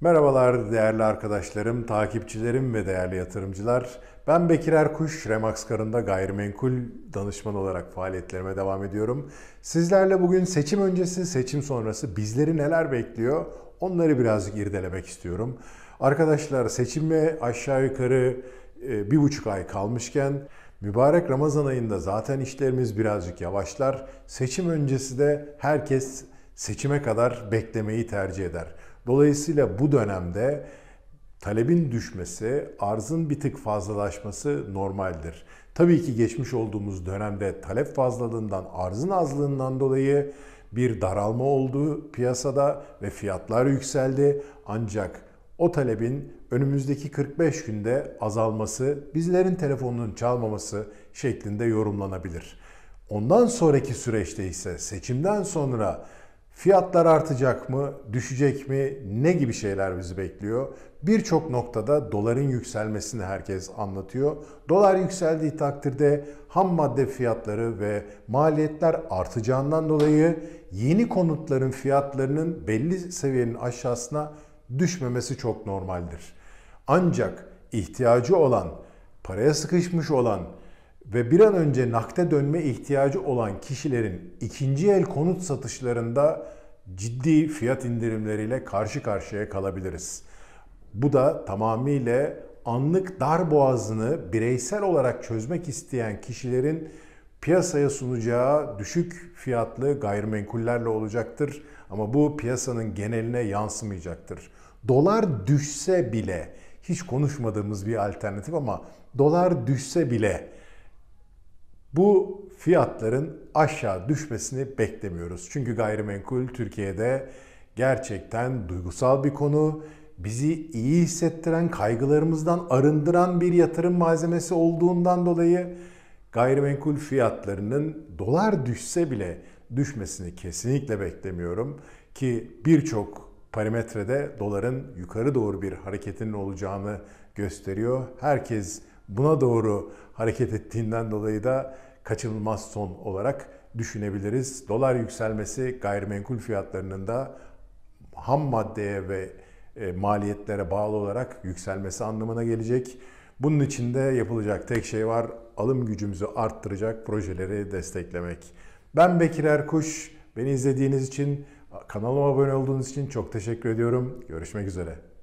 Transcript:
Merhabalar değerli arkadaşlarım, takipçilerim ve değerli yatırımcılar. Ben Bekir Erkuş, Remax Karında gayrimenkul danışman olarak faaliyetlerime devam ediyorum. Sizlerle bugün seçim öncesi, seçim sonrası bizleri neler bekliyor onları birazcık irdelemek istiyorum. Arkadaşlar seçime aşağı yukarı e, bir buçuk ay kalmışken mübarek Ramazan ayında zaten işlerimiz birazcık yavaşlar. Seçim öncesi de herkes seçime kadar beklemeyi tercih eder. Dolayısıyla bu dönemde talebin düşmesi, arzın bir tık fazlalaşması normaldir. Tabii ki geçmiş olduğumuz dönemde talep fazlalığından, arzın azlığından dolayı bir daralma oldu piyasada ve fiyatlar yükseldi. Ancak o talebin önümüzdeki 45 günde azalması, bizlerin telefonunun çalmaması şeklinde yorumlanabilir. Ondan sonraki süreçte ise seçimden sonra Fiyatlar artacak mı, düşecek mi, ne gibi şeyler bizi bekliyor? Birçok noktada doların yükselmesini herkes anlatıyor. Dolar yükseldiği takdirde ham madde fiyatları ve maliyetler artacağından dolayı yeni konutların fiyatlarının belli seviyenin aşağısına düşmemesi çok normaldir. Ancak ihtiyacı olan, paraya sıkışmış olan ve bir an önce nakde dönme ihtiyacı olan kişilerin ikinci el konut satışlarında ciddi fiyat indirimleriyle karşı karşıya kalabiliriz. Bu da tamamıyla anlık dar boğazını bireysel olarak çözmek isteyen kişilerin piyasaya sunacağı düşük fiyatlı gayrimenkullerle olacaktır ama bu piyasanın geneline yansımayacaktır. Dolar düşse bile hiç konuşmadığımız bir alternatif ama dolar düşse bile bu fiyatların aşağı düşmesini beklemiyoruz. Çünkü gayrimenkul Türkiye'de gerçekten duygusal bir konu. Bizi iyi hissettiren, kaygılarımızdan arındıran bir yatırım malzemesi olduğundan dolayı gayrimenkul fiyatlarının dolar düşse bile düşmesini kesinlikle beklemiyorum ki birçok parametrede doların yukarı doğru bir hareketinin olacağını gösteriyor. Herkes buna doğru hareket ettiğinden dolayı da kaçınılmaz son olarak düşünebiliriz. Dolar yükselmesi gayrimenkul fiyatlarının da ham maddeye ve e, maliyetlere bağlı olarak yükselmesi anlamına gelecek. Bunun için de yapılacak tek şey var. Alım gücümüzü arttıracak projeleri desteklemek. Ben Bekir Erkuş. Beni izlediğiniz için, kanalıma abone olduğunuz için çok teşekkür ediyorum. Görüşmek üzere.